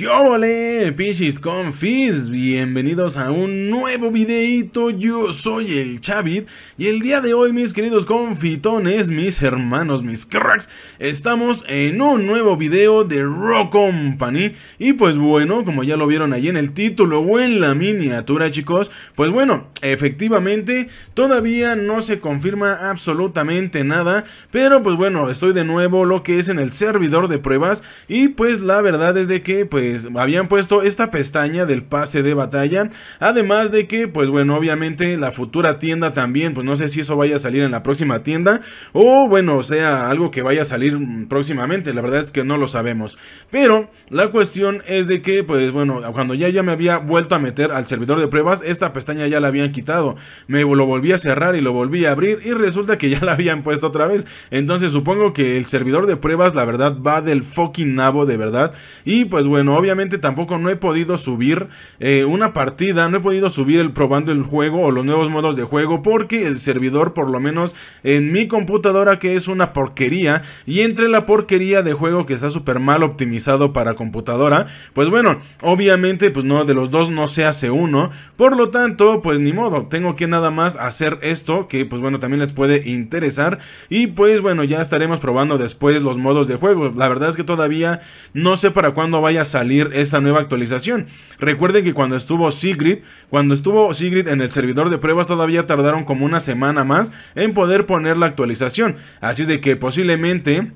¿Qué ole, pichis confis? Bienvenidos a un nuevo videito, yo soy el Chavit Y el día de hoy, mis queridos confitones, mis hermanos, mis cracks Estamos en un nuevo video de Rock Company Y pues bueno, como ya lo vieron ahí en el título o en la miniatura, chicos Pues bueno, efectivamente, todavía no se confirma absolutamente nada Pero pues bueno, estoy de nuevo lo que es en el servidor de pruebas Y pues la verdad es de que, pues pues, habían puesto esta pestaña del pase de batalla. Además de que, pues bueno, obviamente la futura tienda también, pues no sé si eso vaya a salir en la próxima tienda o bueno, sea, algo que vaya a salir próximamente, la verdad es que no lo sabemos. Pero la cuestión es de que, pues bueno, cuando ya, ya me había vuelto a meter al servidor de pruebas, esta pestaña ya la habían quitado. Me lo volví a cerrar y lo volví a abrir y resulta que ya la habían puesto otra vez. Entonces supongo que el servidor de pruebas, la verdad, va del fucking nabo, de verdad. Y pues bueno, obviamente tampoco no he podido subir eh, una partida, no he podido subir el probando el juego o los nuevos modos de juego porque el servidor, por lo menos en mi computadora que es una porquería y entre la porquería de juego que está súper mal optimizado para computadora, pues bueno, obviamente pues no, de los dos no se hace uno, por lo tanto pues ni modo, tengo que nada más hacer esto que pues bueno también les puede interesar y pues bueno ya estaremos probando después los modos de juego, la verdad es que todavía no sé para cuándo vaya a salir salir esta nueva actualización. Recuerden que cuando estuvo Sigrid, cuando estuvo Sigrid en el servidor de pruebas todavía tardaron como una semana más en poder poner la actualización. Así de que posiblemente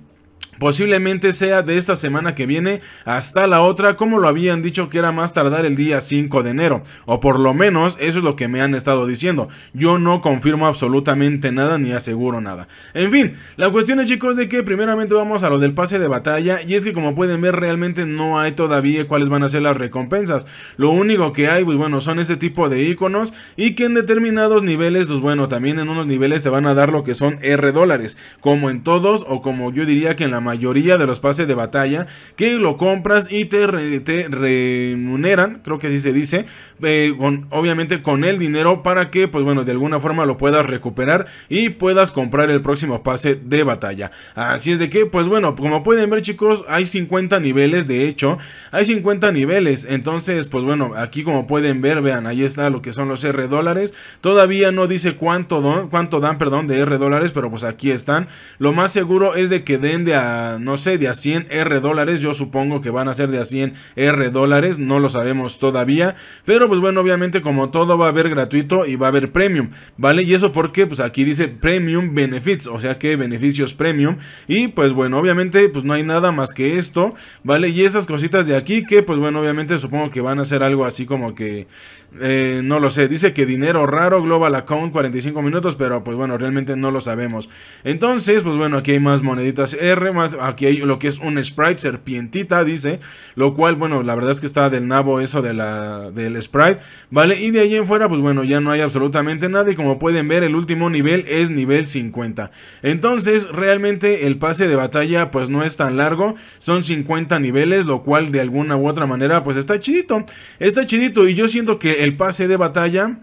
Posiblemente sea de esta semana que viene hasta la otra, como lo habían dicho que era más tardar el día 5 de enero. O por lo menos eso es lo que me han estado diciendo. Yo no confirmo absolutamente nada ni aseguro nada. En fin, la cuestión es chicos de que primeramente vamos a lo del pase de batalla. Y es que como pueden ver realmente no hay todavía cuáles van a ser las recompensas. Lo único que hay pues bueno son este tipo de iconos y que en determinados niveles pues bueno también en unos niveles te van a dar lo que son R dólares. Como en todos o como yo diría que en la mayoría de los pases de batalla que lo compras y te, remuneran, creo que así se dice, eh, obviamente con el dinero para que, pues bueno, de alguna forma lo puedas recuperar y puedas comprar el próximo pase de batalla. Así es de que, pues bueno, como pueden ver chicos, hay 50 niveles, de hecho, hay 50 niveles, entonces, pues bueno, aquí como pueden ver, vean, ahí está lo que son los R dólares, todavía no dice cuánto, don, cuánto dan, perdón, de R dólares, pero pues aquí están, lo más seguro es de que den de a no sé, de a 100 R dólares. Yo supongo que van a ser de a 100 R dólares, no lo sabemos todavía. Pero pues bueno, obviamente como todo va a haber gratuito y va a haber premium, ¿vale? Y eso porque pues aquí dice premium benefits, o sea que beneficios premium. Y pues bueno, obviamente pues no hay nada más que esto, ¿vale? Y esas cositas de aquí que pues bueno, obviamente supongo que van a ser algo así como que... Eh, no lo sé, dice que dinero raro, Global Account 45 minutos, pero pues bueno, realmente no lo sabemos. Entonces, pues bueno, aquí hay más moneditas R, más aquí hay lo que es un sprite serpientita, dice. Lo cual, bueno, la verdad es que está del nabo eso de la, del sprite, ¿vale? Y de ahí en fuera, pues bueno, ya no hay absolutamente nada. Y como pueden ver, el último nivel es nivel 50. Entonces, realmente el pase de batalla, pues no es tan largo. Son 50 niveles, lo cual de alguna u otra manera, pues está chidito. Está chidito y yo siento que el pase de batalla...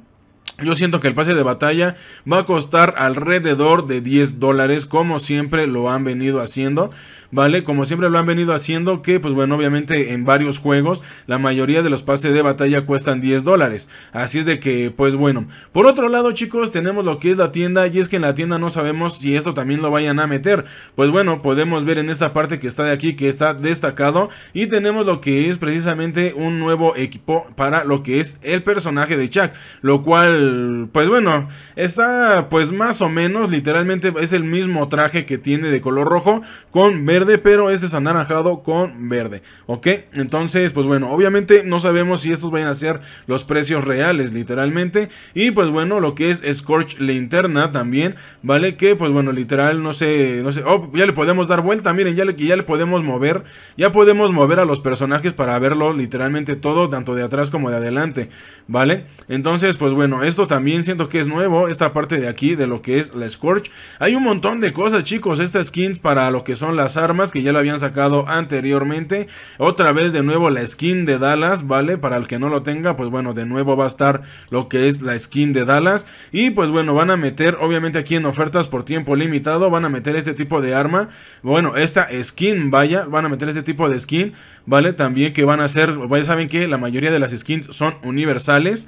Yo siento que el pase de batalla va a costar alrededor de 10 dólares, como siempre lo han venido haciendo. ¿vale? Como siempre lo han venido haciendo, que pues bueno, obviamente en varios juegos la mayoría de los pases de batalla cuestan 10 dólares. Así es de que, pues bueno. Por otro lado, chicos, tenemos lo que es la tienda y es que en la tienda no sabemos si esto también lo vayan a meter. Pues bueno, podemos ver en esta parte que está de aquí, que está destacado y tenemos lo que es precisamente un nuevo equipo para lo que es el personaje de Chuck, lo cual, pues bueno, está pues más o menos, literalmente es el mismo traje que tiene de color rojo con verde pero este es anaranjado con verde, ¿ok? Entonces, pues bueno, obviamente no sabemos si estos vayan a ser los precios reales, literalmente. Y pues bueno, lo que es Scorch Linterna también, ¿vale? Que pues bueno, literal, no sé, no sé, oh, ya le podemos dar vuelta, miren, ya le, ya le podemos mover, ya podemos mover a los personajes para verlo literalmente todo, tanto de atrás como de adelante, ¿vale? Entonces, pues bueno, esto también siento que es nuevo, esta parte de aquí, de lo que es la Scorch. Hay un montón de cosas, chicos, estas skins para lo que son las armas que ya lo habían sacado anteriormente. Otra vez de nuevo la skin de Dallas, ¿vale? Para el que no lo tenga, pues bueno, de nuevo va a estar lo que es la skin de Dallas. Y pues bueno, van a meter, obviamente aquí en ofertas por tiempo limitado, van a meter este tipo de arma. Bueno, esta skin, vaya, van a meter este tipo de skin, ¿vale? También que van a ser, pues ya saben que la mayoría de las skins son universales.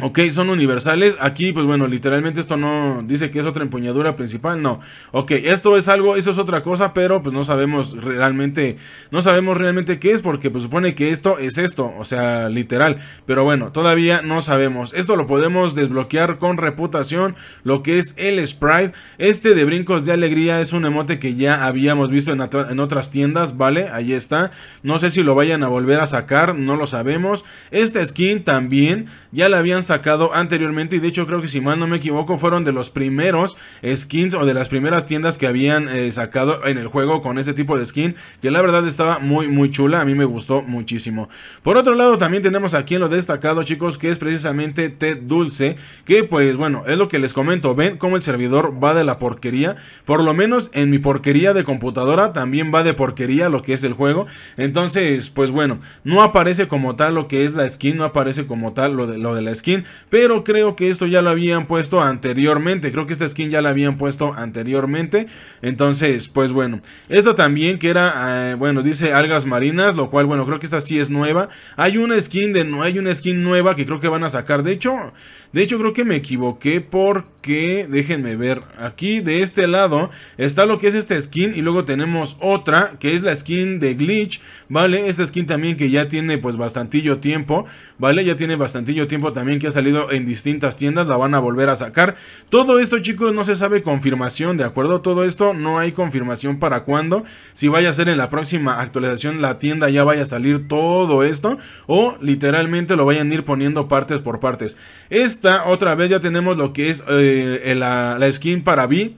Ok, son universales. Aquí, pues bueno, literalmente esto no dice que es otra empuñadura principal. No. Ok, esto es algo, eso es otra cosa, pero pues no sabemos realmente, no sabemos realmente qué es porque pues supone que esto es esto, o sea, literal. Pero bueno, todavía no sabemos. Esto lo podemos desbloquear con reputación, lo que es el sprite. Este de brincos de alegría es un emote que ya habíamos visto en, otras tiendas, ¿vale? Ahí está. No sé si lo vayan a volver a sacar, no lo sabemos. Esta skin también, ya la habían sacado anteriormente y de hecho creo que si mal no me equivoco fueron de los primeros skins o de las primeras tiendas que habían eh, sacado en el juego con ese tipo de skin que la verdad estaba muy muy chula, a mí me gustó muchísimo. Por otro lado también tenemos aquí en lo destacado chicos que es precisamente Ted Dulce que pues bueno es lo que les comento, ven cómo el servidor va de la porquería, por lo menos en mi porquería de computadora también va de porquería lo que es el juego, entonces pues bueno, no aparece como tal lo que es la skin, no aparece como tal lo de, lo de la skin pero creo que esto ya lo habían puesto anteriormente, creo que esta skin ya la habían puesto anteriormente, entonces pues bueno, esto también que era, eh, bueno, dice algas marinas, lo cual bueno, creo que esta sí es nueva, hay una skin de, no hay una skin nueva que creo que van a sacar, de hecho, de hecho creo que me equivoqué porque, déjenme ver, aquí de este lado está lo que es esta skin y luego tenemos otra que es la skin de glitch, ¿vale? Esta skin también que ya tiene pues bastantillo tiempo, ¿vale? Ya tiene bastantillo tiempo también que salido en distintas tiendas, la van a volver a sacar. Todo esto, chicos, no se sabe confirmación, ¿de acuerdo? Todo esto no hay confirmación para cuándo. Si vaya a ser en la próxima actualización, la tienda ya vaya a salir todo esto. O literalmente lo vayan a ir poniendo partes por partes. Esta, otra vez, ya tenemos lo que es eh, la, skin para B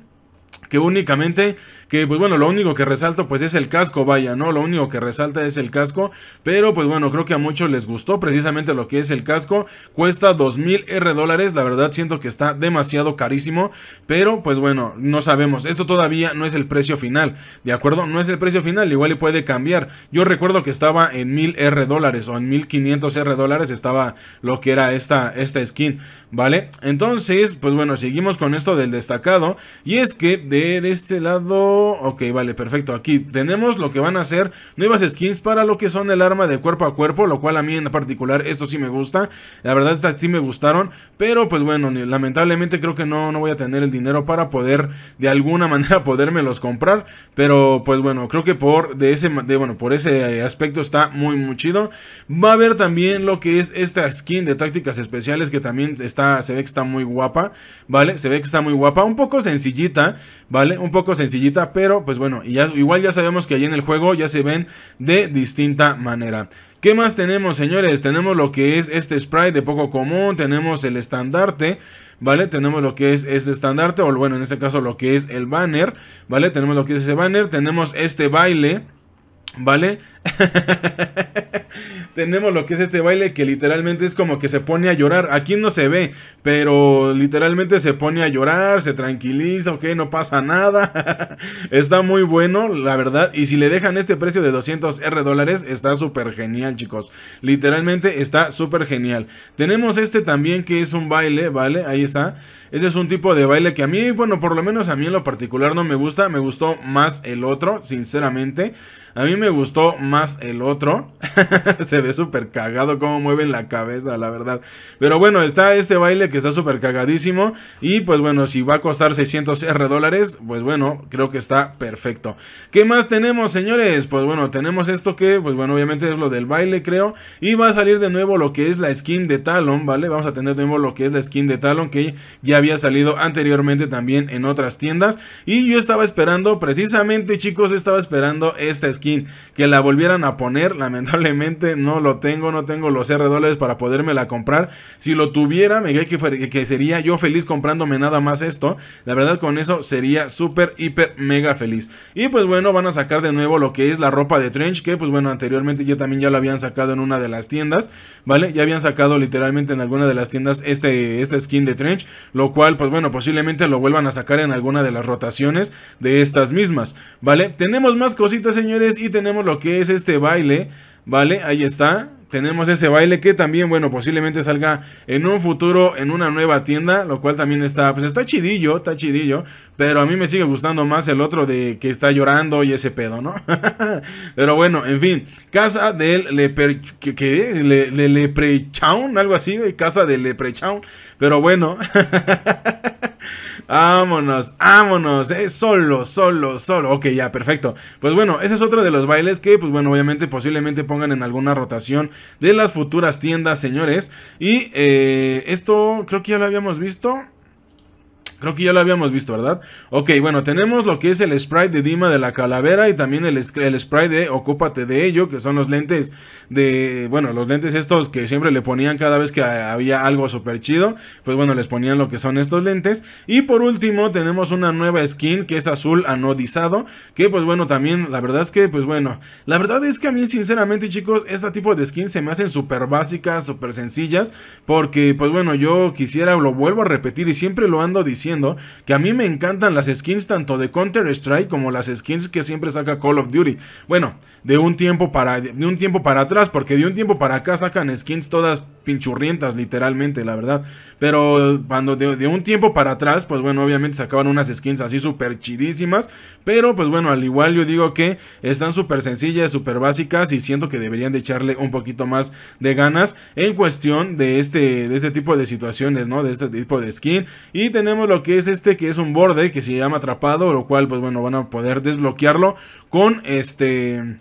que únicamente, que pues bueno, lo único que resalto pues es el casco, vaya, ¿no? Lo único que resalta es el casco, pero pues bueno, creo que a muchos les gustó precisamente lo que es el casco, cuesta 2000 R dólares, la verdad siento que está demasiado carísimo, pero pues bueno, no sabemos, esto todavía no es el precio final, ¿de acuerdo? No es el precio final, igual y puede cambiar, yo recuerdo que estaba en 1000 R dólares o en 1500 R dólares estaba lo que era esta, esta skin, ¿vale? Entonces, pues bueno, seguimos con esto del destacado, y es que de de, este lado. Ok, vale, perfecto. Aquí tenemos lo que van a ser nuevas skins para lo que son el arma de cuerpo a cuerpo. Lo cual a mí en particular esto sí me gusta. La verdad estas sí me gustaron. Pero pues bueno, lamentablemente creo que no, no voy a tener el dinero para poder de alguna manera podérmelos comprar. Pero pues bueno, creo que por, de ese, de, bueno, por ese aspecto está muy muy chido. Va a haber también lo que es esta skin de tácticas especiales que también está, se ve que está muy guapa. ¿Vale? Se ve que está muy guapa. Un poco sencillita ¿vale? Un poco sencillita, pero pues bueno, y ya, igual ya sabemos que ahí en el juego ya se ven de distinta manera. ¿Qué más tenemos, señores? Tenemos lo que es este sprite de poco común, tenemos el estandarte, ¿vale? Tenemos lo que es este estandarte, o bueno, en este caso lo que es el banner, ¿vale? Tenemos lo que es ese banner, tenemos este baile, ¿vale? Tenemos lo que es este baile que literalmente es como que se pone a llorar. Aquí no se ve, pero literalmente se pone a llorar, se tranquiliza, ok, no pasa nada. está muy bueno, la verdad. Y si le dejan este precio de 200 R dólares, está súper genial, chicos. Literalmente está súper genial. Tenemos este también que es un baile, ¿vale? Ahí está. Este es un tipo de baile que a mí, bueno, por lo menos a mí en lo particular no me gusta. Me gustó más el otro, sinceramente. A mí me gustó más más el otro. se ve súper cagado cómo mueven la cabeza, la verdad. Pero bueno, está este baile que está súper cagadísimo. Y pues bueno, si va a costar 600 R dólares, pues bueno, creo que está perfecto. ¿Qué más tenemos, señores? Pues bueno, tenemos esto que, pues bueno, obviamente es lo del baile, creo. Y va a salir de nuevo lo que es la skin de Talon, ¿vale? Vamos a tener de nuevo lo que es la skin de Talon que ya había salido anteriormente también en otras tiendas. Y yo estaba esperando, precisamente chicos, estaba esperando esta skin que la a poner, lamentablemente no lo tengo, no tengo los R dólares para podérmela comprar. Si lo tuviera, me que, que sería yo feliz comprándome nada más esto. La verdad con eso sería súper, hiper, mega feliz. Y pues bueno, van a sacar de nuevo lo que es la ropa de Trench, que pues bueno, anteriormente ya también ya lo habían sacado en una de las tiendas, ¿vale? Ya habían sacado literalmente en alguna de las tiendas este, este skin de Trench, lo cual pues bueno, posiblemente lo vuelvan a sacar en alguna de las rotaciones de estas mismas, ¿vale? Tenemos más cositas, señores, y tenemos lo que es este baile, ¿vale? Ahí está. Tenemos ese baile que también, bueno, posiblemente salga en un futuro en una nueva tienda, lo cual también está, pues está chidillo, está chidillo, pero a mí me sigue gustando más el otro de que está llorando y ese pedo, ¿no? pero bueno, en fin, casa del leprechaun, algo así, casa del leprechaun, pero bueno. Vámonos, vámonos, es eh, solo, solo, solo. Ok, ya, perfecto. Pues bueno, ese es otro de los bailes que, pues bueno, obviamente posiblemente pongan en alguna rotación de las futuras tiendas, señores. Y eh, esto creo que ya lo habíamos visto. Creo que ya lo habíamos visto, ¿verdad? Ok, bueno, tenemos lo que es el sprite de Dima de la Calavera y también el, el sprite de Ocúpate de ello, que son los lentes de, bueno, los lentes estos que siempre le ponían cada vez que había algo súper chido, pues bueno, les ponían lo que son estos lentes. Y por último, tenemos una nueva skin que es azul anodizado, que pues bueno, también la verdad es que, pues bueno, la verdad es que a mí sinceramente chicos, este tipo de skins se me hacen súper básicas, súper sencillas, porque pues bueno, yo quisiera, lo vuelvo a repetir y siempre lo ando diciendo, que a mí me encantan las skins tanto de Counter Strike como las skins que siempre saca Call of Duty. Bueno, de un tiempo para de un tiempo para atrás, porque de un tiempo para acá sacan skins todas pinchurrientas, literalmente, la verdad. Pero cuando de, un tiempo para atrás, pues bueno, obviamente sacaban unas skins así súper chidísimas. Pero pues bueno, al igual yo digo que están súper sencillas, súper básicas y siento que deberían de echarle un poquito más de ganas en cuestión de este, de este tipo de situaciones, ¿no? De este tipo de skin. Y tenemos lo que es este, que es un borde que se llama atrapado, lo cual pues bueno, van a poder desbloquearlo con este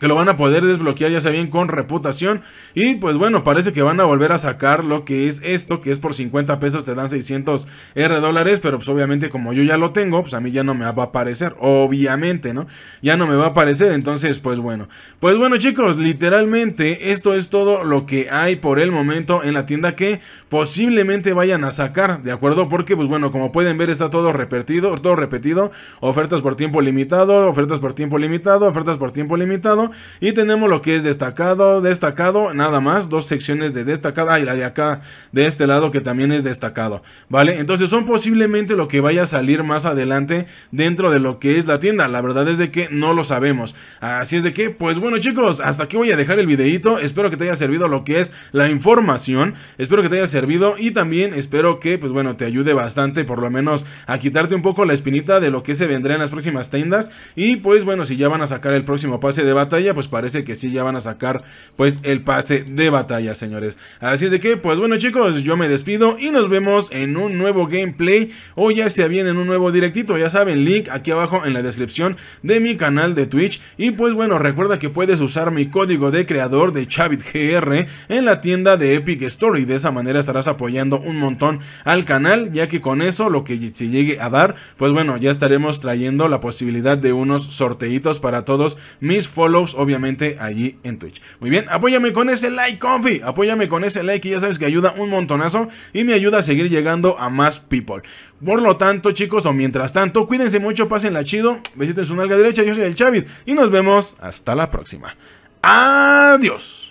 que lo van a poder desbloquear ya sea bien con reputación y pues bueno parece que van a volver a sacar lo que es esto que es por 50 pesos te dan 600 R dólares pero pues obviamente como yo ya lo tengo pues a mí ya no me va a aparecer obviamente no ya no me va a aparecer entonces pues bueno pues bueno chicos literalmente esto es todo lo que hay por el momento en la tienda que posiblemente vayan a sacar de acuerdo porque pues bueno como pueden ver está todo repetido todo repetido ofertas por tiempo limitado ofertas por tiempo limitado ofertas por tiempo limitado y tenemos lo que es destacado, destacado, nada más. Dos secciones de destacada y la de acá, de este lado, que también es destacado. ¿Vale? Entonces son posiblemente lo que vaya a salir más adelante dentro de lo que es la tienda. La verdad es de que no lo sabemos. Así es de que, pues bueno chicos, hasta aquí voy a dejar el videito. Espero que te haya servido lo que es la información. Espero que te haya servido y también espero que, pues bueno, te ayude bastante por lo menos a quitarte un poco la espinita de lo que se vendrá en las próximas tiendas. Y pues bueno, si ya van a sacar el próximo pase de bata pues parece que sí ya van a sacar pues el pase de batalla, señores. Así de que, pues bueno chicos, yo me despido y nos vemos en un nuevo gameplay o ya sea bien en un nuevo directito, ya saben, link aquí abajo en la descripción de mi canal de Twitch. Y pues bueno, recuerda que puedes usar mi código de creador de ChavitGR en la tienda de Epic Story, de esa manera estarás apoyando un montón al canal, ya que con eso lo que se llegue a dar, pues bueno, ya estaremos trayendo la posibilidad de unos sorteitos para todos mis follows obviamente, allí en Twitch. Muy bien, apóyame con ese like, Confi. Apóyame con ese like, y ya sabes que ayuda un montonazo y me ayuda a seguir llegando a más people. Por lo tanto, chicos, o mientras tanto, cuídense mucho, pásenla chido. Besitos en su nalga derecha, yo soy el Chavit y nos vemos hasta la próxima. Adiós.